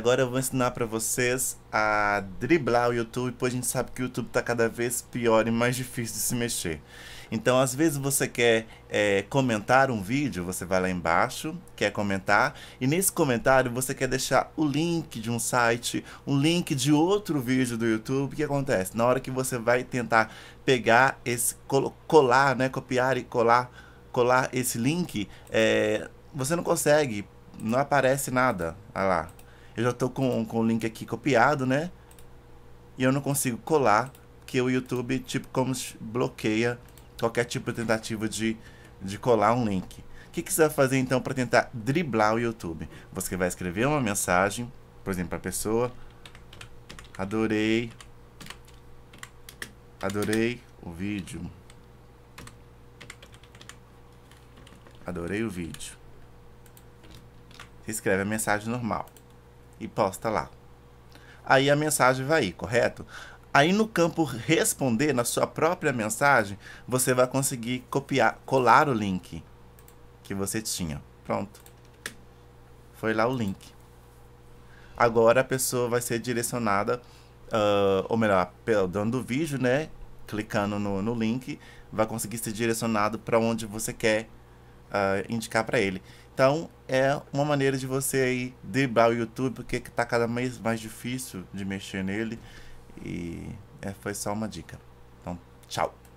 Agora eu vou ensinar para vocês a driblar o YouTube, pois a gente sabe que o YouTube está cada vez pior e mais difícil de se mexer. Então, às vezes você quer é, comentar um vídeo, você vai lá embaixo, quer comentar, e nesse comentário você quer deixar o link de um site, um link de outro vídeo do YouTube. O que acontece? Na hora que você vai tentar pegar esse, colar, né, copiar e colar, colar esse link, é, você não consegue, não aparece nada. Olha lá eu já estou com, com o link aqui copiado, né? E eu não consigo colar, porque o YouTube, tipo, como bloqueia qualquer tipo de tentativa de, de colar um link. O que, que você vai fazer, então, para tentar driblar o YouTube? Você vai escrever uma mensagem, por exemplo, para a pessoa. Adorei. Adorei o vídeo. Adorei o vídeo. Você escreve a mensagem normal e posta lá. Aí a mensagem vai ir, correto? Aí no campo responder, na sua própria mensagem, você vai conseguir copiar, colar o link que você tinha. Pronto. Foi lá o link. Agora a pessoa vai ser direcionada, uh, ou melhor, dando o vídeo, né? Clicando no, no link, vai conseguir ser direcionado para onde você quer uh, indicar para ele. Então, é uma maneira de você aí debar o YouTube, porque está cada vez mais difícil de mexer nele. E é, foi só uma dica. Então, tchau!